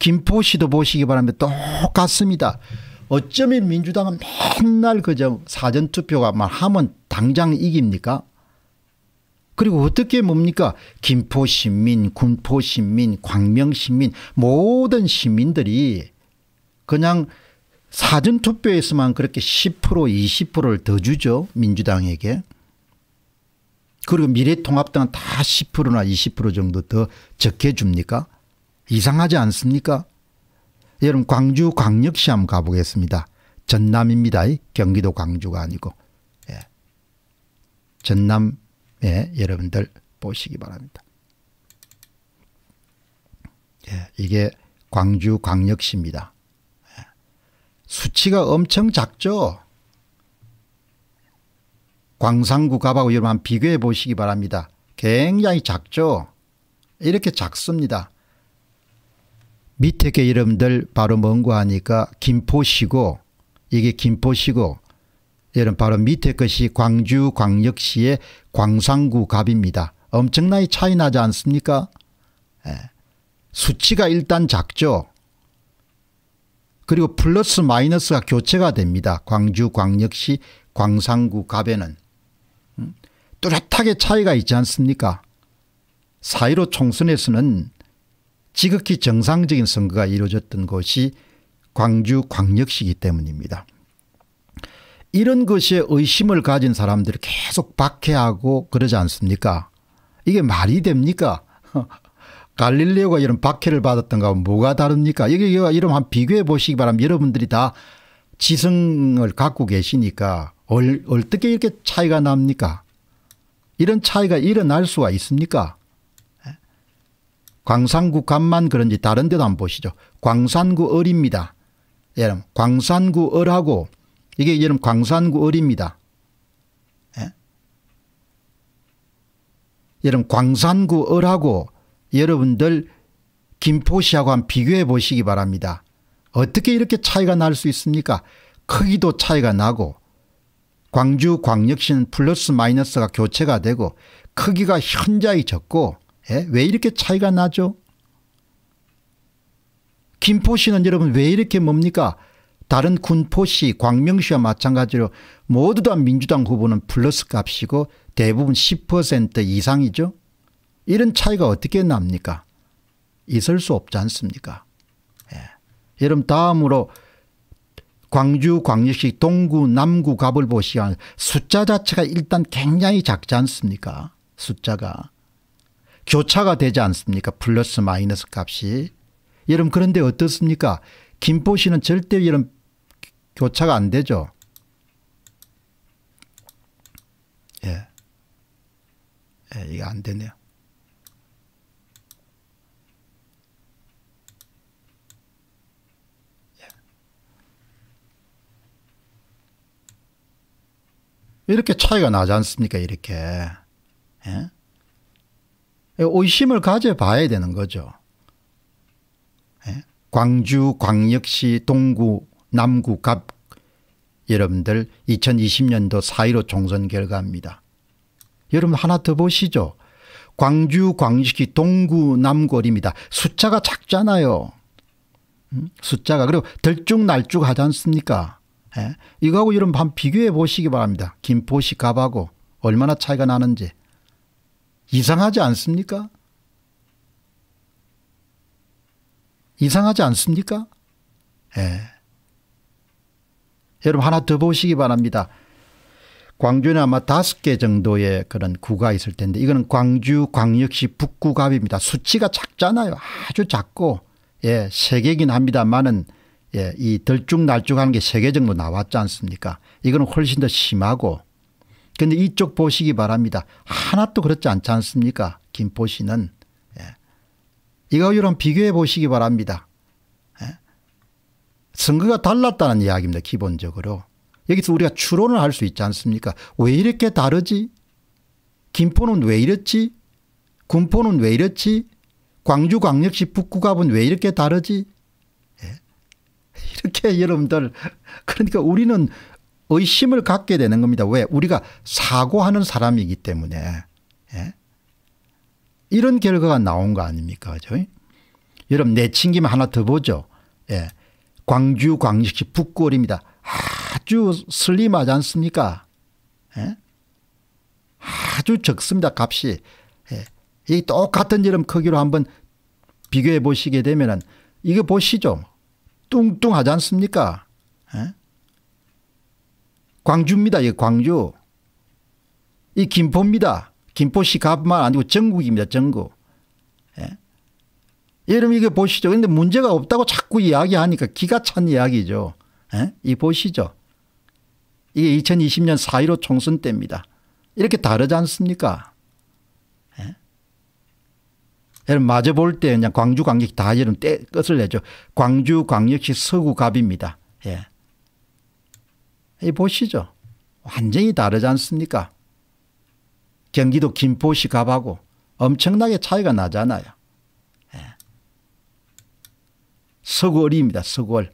김포시도 보시기 바랍니다. 똑같습니다. 어쩌면 민주당은 맨날 그저 사전투표가 하면 당장 이깁니까? 그리고 어떻게 뭡니까? 김포 시민, 군포 시민, 광명 시민 모든 시민들이 그냥 사전투표에서만 그렇게 10% 20%를 더 주죠. 민주당에게. 그리고 미래통합당은 다 10%나 20% 정도 더 적게 줍니까? 이상하지 않습니까? 여러분 광주 광역시 한번 가보겠습니다. 전남입니다. 경기도 광주가 아니고 예. 전남에 여러분들 보시기 바랍니다. 예. 이게 광주 광역시입니다. 예. 수치가 엄청 작죠. 광산구갑하고 여러분 비교해 보시기 바랍니다. 굉장히 작죠. 이렇게 작습니다. 밑에 게이름들 바로 뭔고 하니까 김포시고 이게 김포시고 여러분 바로 밑에 것이 광주광역시의 광산구 갑입니다. 엄청나게 차이 나지 않습니까? 예. 수치가 일단 작죠. 그리고 플러스 마이너스가 교체가 됩니다. 광주광역시 광산구 갑에는. 음? 뚜렷하게 차이가 있지 않습니까? 사이로 총선에서는 지극히 정상적인 선거가 이루어졌던 것이 광주 광역시이기 때문입니다. 이런 것에 의심을 가진 사람들이 계속 박해하고 그러지 않습니까? 이게 말이 됩니까? 갈릴레오가 이런 박해를 받았던가 뭐가 다릅니까? 여기 이런 한 비교해 보시기 바랍니다. 여러분들이 다 지성을 갖고 계시니까 얼, 어떻게 이렇게 차이가 납니까? 이런 차이가 일어날 수가 있습니까? 광산구 간만 그런지 다른 데도 안 보시죠. 광산구 을입니다. 여러분 광산구 을하고 이게 여러분 광산구 을입니다. 예? 여러분 광산구 을하고 여러분들 김포시하고 한 비교해 보시기 바랍니다. 어떻게 이렇게 차이가 날 수 있습니까? 크기도 차이가 나고 광주 광역시는 플러스 마이너스가 교체가 되고 크기가 현저히 적고 예? 왜 이렇게 차이가 나죠? 김포시는 여러분 왜 이렇게 뭡니까? 다른 군포시 광명시와 마찬가지로 모두 다 민주당 후보는 플러스 값이고 대부분 10% 이상이죠. 이런 차이가 어떻게 납니까? 있을 수 없지 않습니까? 예. 여러분 다음으로 광주 광역시 동구 남구 갑을 보시면 숫자 자체가 일단 굉장히 작지 않습니까? 숫자가. 교차가 되지 않습니까? 플러스 마이너스 값이. 여러분 그런데 어떻습니까? 김포시는 절대 이런 교차가 안 되죠. 예. 예, 이게 안 되네요. 예. 이렇게 차이가 나지 않습니까? 이렇게. 예? 의심을 예, 가져봐야 되는 거죠. 예, 광주, 광역시, 동구, 남구, 갑 여러분들 2020년도 4.15 총선 결과입니다. 여러분 하나 더 보시죠. 광주, 광역시, 동구, 남구 어립니다. 숫자가 작잖아요. 음, 숫자가 그리고 들쭉날쭉 하지 않습니까? 예? 이거하고 여러분 한번 비교해 보시기 바랍니다. 김포시 갑하고 얼마나 차이가 나는지. 이상하지 않습니까? 이상하지 않습니까? 예. 여러분 하나 더 보시기 바랍니다. 광주는 아마 다섯 개 정도의 그런 구가 있을 텐데 이거는 광주 광역시 북구갑입니다. 수치가 작잖아요. 아주 작고 예, 세개긴 합니다만은 예, 이 들쭉날쭉하는 게세 개 정도 나왔지 않습니까? 이거는 훨씬 더 심하고 근데 이쪽 보시기 바랍니다. 하나도 그렇지 않지 않습니까? 김포시는. 예. 이거유랑 비교해 보시기 바랍니다. 예. 선거가 달랐다는 이야기입니다. 기본적으로. 여기서 우리가 추론을 할 수 있지 않습니까? 왜 이렇게 다르지? 김포는 왜 이렇지? 군포는 왜 이렇지? 광주 광역시 북구갑은 왜 이렇게 다르지? 예. 이렇게 여러분들 그러니까 우리는 의심을 갖게 되는 겁니다. 왜? 우리가 사고하는 사람이기 때문에. 예? 이런 결과가 나온 거 아닙니까? 그죠? 여러분, 내친김 하나 더 보죠. 예. 광주 광역시 북골입니다. 아주 슬림하지 않습니까? 예? 아주 적습니다. 값이. 예. 이 똑같은 여름 크기로 한번 비교해 보시게 되면은 이거 보시죠. 뚱뚱하지 않습니까? 예? 광주입니다. 예, 광주. 이 김포입니다. 김포시 갑만 아니고 전국입니다. 전국. 예? 여러분 이게 보시죠. 근데 문제가 없다고 자꾸 이야기하니까 기가 찬 이야기죠. 예? 이 보시죠. 이게 2020년 4.15 총선 때입니다. 이렇게 다르지 않습니까? 예? 여러분 마저 볼때 그냥 광주 광역시 다 여러분 때 끝을 내죠. 광주 광역시 서구갑입니다. 예. 보시죠. 완전히 다르지 않습니까? 경기도 김포시 값하고 엄청나게 차이가 나잖아요. 예. 서구월입니다. 서구월.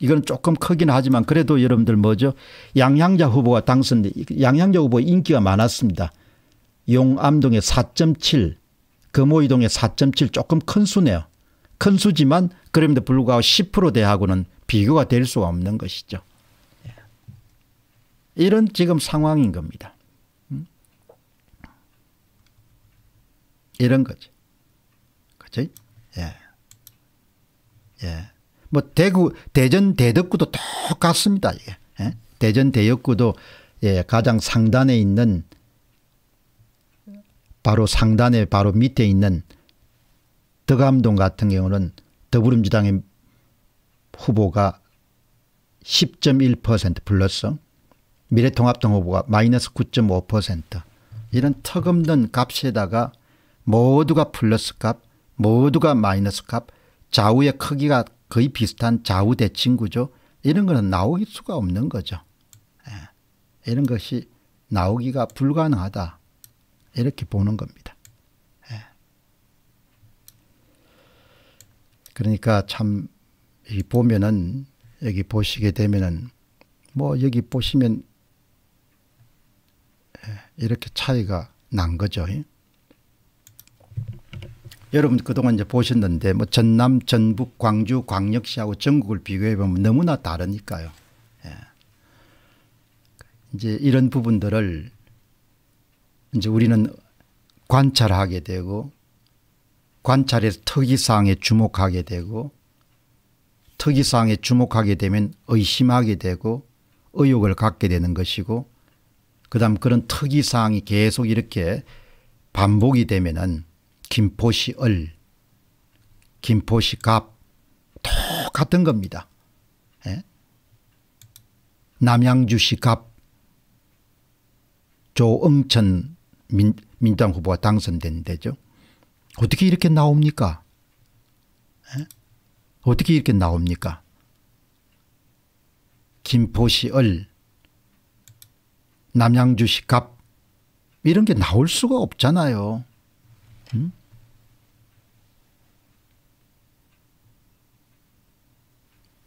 이건 조금 크긴 하지만 그래도 여러분들 뭐죠? 양향자 후보가 당선돼 양향자 후보 인기가 많았습니다. 용암동에4.7금호이동에4.7 조금 큰 수네요. 큰 수지만 그럼에도 불구하고 10% 대하고는 비교가 될 수가 없는 것이죠. 이런 지금 상황인 겁니다. 음? 이런 거죠. 그치? 예. 예. 뭐 대구 대전 대덕구도 똑같습니다. 이 예? 대전 대역구도 예, 가장 상단에 있는 바로 상단에 바로 밑에 있는 덕암동 같은 경우는 더불어민주당의 후보가 10.1% 플러스 미래통합당 후보가 마이너스 9.5% 이런 턱없는 값에다가 모두가 플러스 값 모두가 마이너스 값 좌우의 크기가 거의 비슷한 좌우 대칭 구죠 이런 거는 나올 수가 없는 거죠. 예. 이런 것이 나오기가 불가능하다 이렇게 보는 겁니다. 예. 그러니까 참 여기 보면은 여기 보시게 되면은 뭐 여기 보시면 이렇게 차이가 난 거죠. 여러분 그동안 이제 보셨는데 뭐 전남, 전북, 광주, 광역시하고 전국을 비교해 보면 너무나 다르니까요. 예. 이제 이런 부분들을 이제 우리는 관찰하게 되고 관찰에서 특이사항에 주목하게 되고 특이사항에 주목하게 되면 의심하게 되고 의욕을 갖게 되는 것이고 그 다음 그런 특이사항이 계속 이렇게 반복이 되면은 김포시 을, 김포시 갑 똑같은 겁니다. 예? 남양주시 갑 조응천 민, 민당 후보가 당선된 데죠. 어떻게 이렇게 나옵니까? 예? 어떻게 이렇게 나옵니까? 김포시 을 남양주시 갑 이런 게 나올 수가 없잖아요. 음?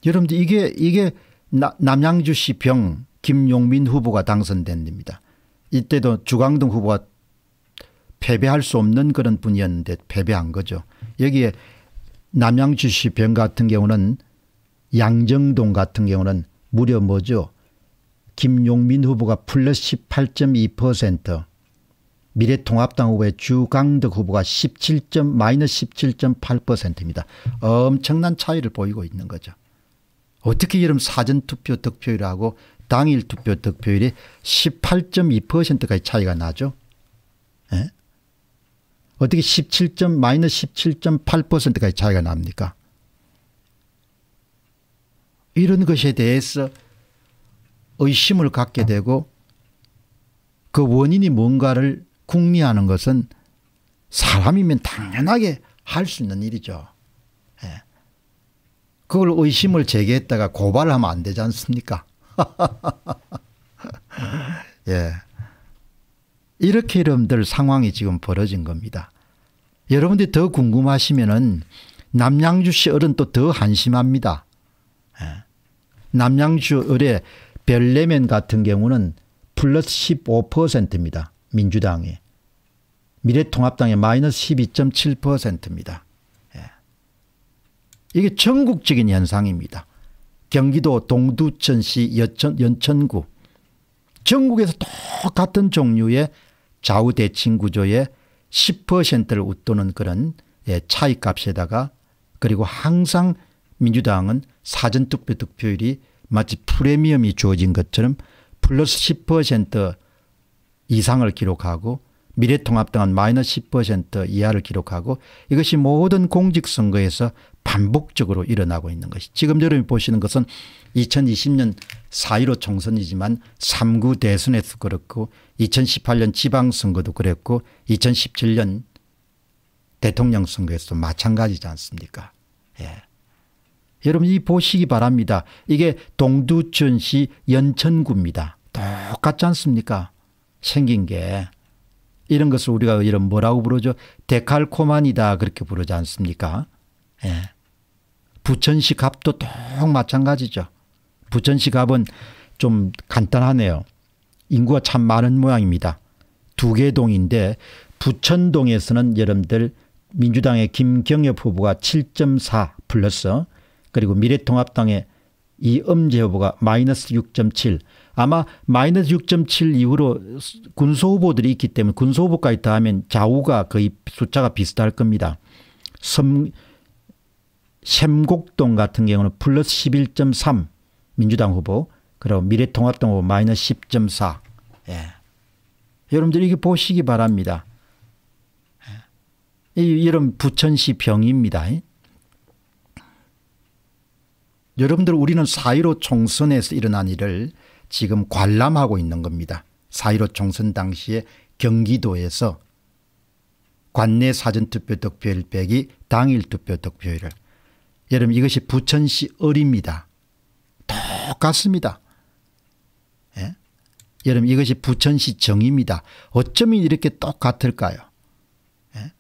여러분들 이게 이게 나, 남양주시 병 김용민 후보가 당선된 겁니다. 이때도 주광동 후보가 패배할 수 없는 그런 분이었는데 패배한 거죠. 여기에 남양주시 병 같은 경우는 양정동 같은 경우는 무려 뭐죠? 김용민 후보가 플러스 18.2%, 미래통합당 후보의 주강덕 후보가 17. 17.8%입니다. 엄청난 차이를 보이고 있는 거죠. 어떻게 이런 사전투표 득표율하고 당일 투표 득표율이 18.2%까지 차이가 나죠? 에? 예? 어떻게 17. 마이너스 17.8%까지 차이가 납니까? 이런 것에 대해서 의심을 갖게 되고 그 원인이 뭔가를 궁리하는 것은 사람이면 당연하게 할 수 있는 일이죠. 예. 그걸 의심을 제기했다가 고발하면 안 되지 않습니까? 예. 이렇게 여러분들 상황이 지금 벌어진 겁니다. 여러분들이 더 궁금하시면은 남양주시 어른 또 더 한심합니다. 예. 남양주 을에 별내면 같은 경우는 플러스 15%입니다. 민주당이. 미래통합당이 마이너스 12.7%입니다. 예. 이게 전국적인 현상입니다. 경기도 동두천시 여천, 연천구 전국에서 똑같은 종류의 좌우대칭 구조의 10%를 웃도는 그런 예, 차이값에다가 그리고 항상 민주당은 사전투표 득표율이 마치 프리미엄이 주어진 것처럼 플러스 10% 이상을 기록하고 미래통합당은 마이너스 10% 이하를 기록하고 이것이 모든 공직선거에서 반복적으로 일어나고 있는 것이 지금 여러분이 보시는 것은 2020년 4.15 총선이지만 3구 대선에서 그렇고 2018년 지방선거도 그랬고 2017년 대통령 선거에서도 마찬가지지 않습니까 예. 여러분 이 보시기 바랍니다. 이게 동두천시 연천구입니다. 네. 똑같지 않습니까? 생긴 게. 이런 것을 우리가 이런 뭐라고 부르죠? 데칼코만이다 그렇게 부르지 않습니까? 예. 부천시 갑도 똑 마찬가지죠. 부천시 갑은 좀 간단하네요. 인구가 참 많은 모양입니다. 두 개동인데 부천동에서는 여러분들 민주당의 김경엽 후보가 7.4 플러스 그리고 미래통합당의 이엄재 후보가 마이너스 6.7 아마 마이너스 6.7 이후로 군소 후보들이 있기 때문에 군소 후보까지 더하면 좌우가 거의 숫자가 비슷할 겁니다. 섬, 샘곡동 같은 경우는 플러스 11.3 민주당 후보 그리고 미래통합당 후보 마이너스 10.4 예. 여러분들 이게 보시기 바랍니다. 예. 이런 부천시 병입니다. 예. 여러분들 우리는 사1로 총선에서 일어난 일을 지금 관람하고 있는 겁니다. 사1로 총선 당시에 경기도에서 관내 사전투표 득표율 빼기 당일 투표 득표율을 여러분 이것이 부천시 을입니다. 똑같습니다. 예? 여러분 이것이 부천시 정입니다. 어쩌면 이렇게 똑같을까요? 예?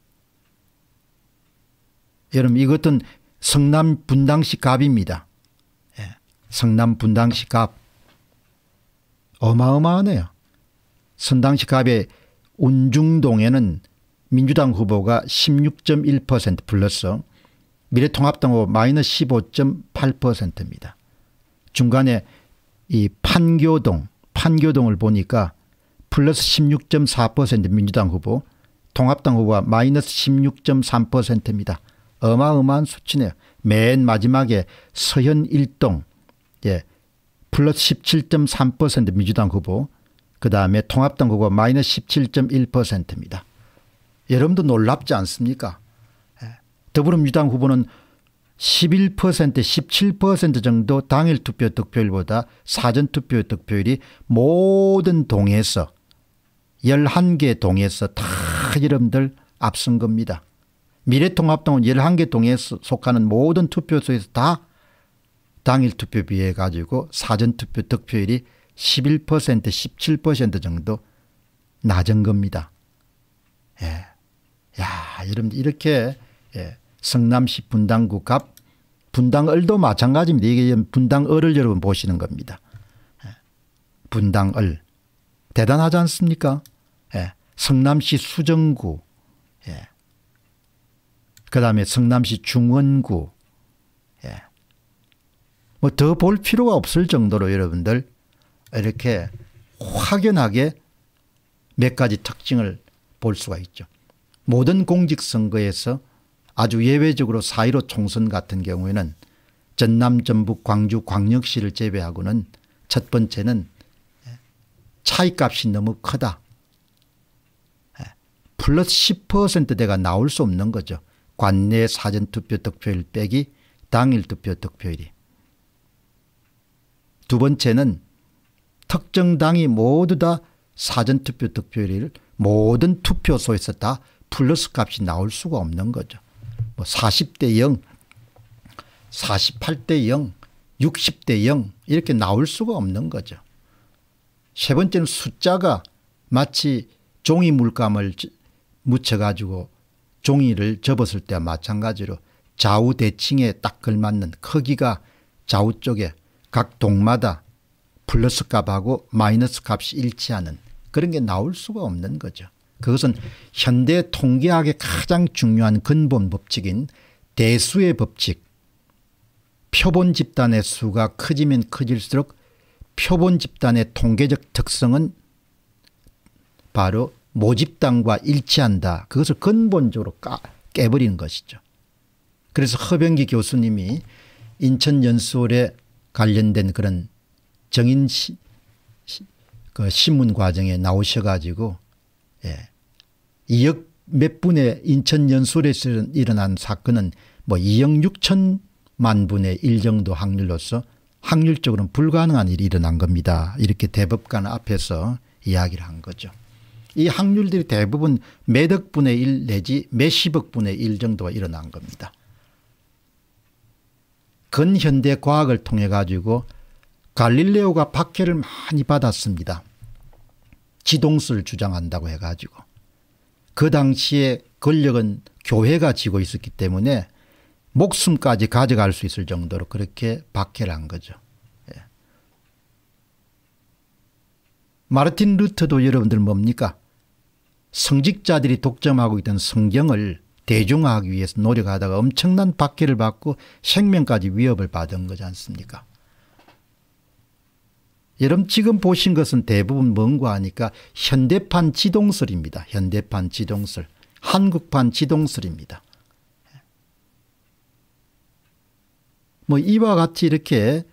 여러분 이것은 성남 분당시 갑입니다. 성남 분당시 값 어마어마하네요. 선당시 값의 운중동에는 민주당 후보가 16.1% 플러스 미래통합당 후보 마이너스 15.8%입니다. 중간에 이 판교동 판교동을 보니까 플러스 16.4% 민주당 후보 통합당 후보가 마이너스 16.3%입니다. 어마어마한 수치네요. 맨 마지막에 서현 1동 예. 플러스 17.3% 민주당 후보 그 다음에 통합당 후보 마이너스 17.1%입니다. 여러분도 놀랍지 않습니까? 예, 더불어민주당 후보는 11% 17% 정도 당일 투표 득표율보다 사전 투표 득표율이 모든 동에서 11개 동에서 다 여러분들 앞선 겁니다. 미래통합당은 11개 동에 속하는 모든 투표소에서 다 당일 투표 비해 가지고 사전투표 득표율이 11% 17% 정도 낮은 겁니다. 예. 야, 여러분 이렇게 예. 성남시 분당구 갑 분당을도 마찬가지입니다. 이게 분당을을 여러분 보시는 겁니다. 예. 분당을 대단하지 않습니까? 예. 성남시 수정구 예. 그다음에 성남시 중원구 예. 뭐더볼 필요가 없을 정도로 여러분들 이렇게 확연하게 몇 가지 특징을 볼 수가 있죠. 모든 공직선거에서 아주 예외적으로 4.15 총선 같은 경우에는 전남 전북 광주 광역시를 제외하고는 첫 번째는 차이값이 너무 크다. 예, 플러스 10%대가 나올 수 없는 거죠. 관내 사전투표 득표율 빼기 당일 투표 득표율이. 두 번째는 특정 당이 모두 다 사전투표 득표율을 모든 투표소에서 다 플러스 값이 나올 수가 없는 거죠. 뭐 40대 0, 48대 0, 60대 0 이렇게 나올 수가 없는 거죠. 세 번째는 숫자가 마치 종이 물감을 묻혀가지고 종이를 접었을 때와 마찬가지로 좌우 대칭에 딱 걸맞는 크기가 좌우 쪽에 각 동마다 플러스 값하고 마이너스 값이 일치하는 그런 게 나올 수가 없는 거죠. 그것은 현대 통계학의 가장 중요한 근본 법칙인 대수의 법칙 표본 집단의 수가 커지면 커질수록 표본 집단의 통계적 특성은 바로 모집단과 일치한다. 그것을 근본적으로 까, 깨버리는 것이죠. 그래서 허병기 교수님이 인천연수홀의 관련된 그런 정인 시, 시, 그 신문 과정에 나오셔가지고 예. 2억 몇 분의 인천 연수에서 일어난 사건은 뭐 2억 6천만 분의 1 정도 확률로서 확률적으로는 불가능한 일이 일어난 겁니다. 이렇게 대법관 앞에서 이야기를 한 거죠. 이 확률들이 대부분 몇 억분의 1 내지 몇십억분의 1 정도가 일어난 겁니다. 근현대 과학을 통해 가지고 갈릴레오가 박해를 많이 받았습니다. 지동수을 주장한다고 해가지고 그 당시에 권력은 교회가 지고 있었기 때문에 목숨까지 가져갈 수 있을 정도로 그렇게 박해를 한 거죠. 예. 마르틴 루터도 여러분들 뭡니까? 성직자들이 독점하고 있던 성경을 대중화하기 위해서 노력하다가 엄청난 박해를 받고 생명까지 위협을 받은 거지 않습니까? 여러분 지금 보신 것은 대부분 뭔가 하니까 현대판 지동설입니다. 현대판 지동설. 한국판 지동설입니다. 뭐 이와 같이 이렇게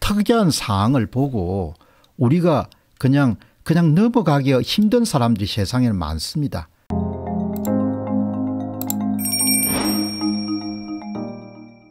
특이한 사항을 보고 우리가 그냥 그냥 넘어가기 힘든 사람들이 세상에는 많습니다.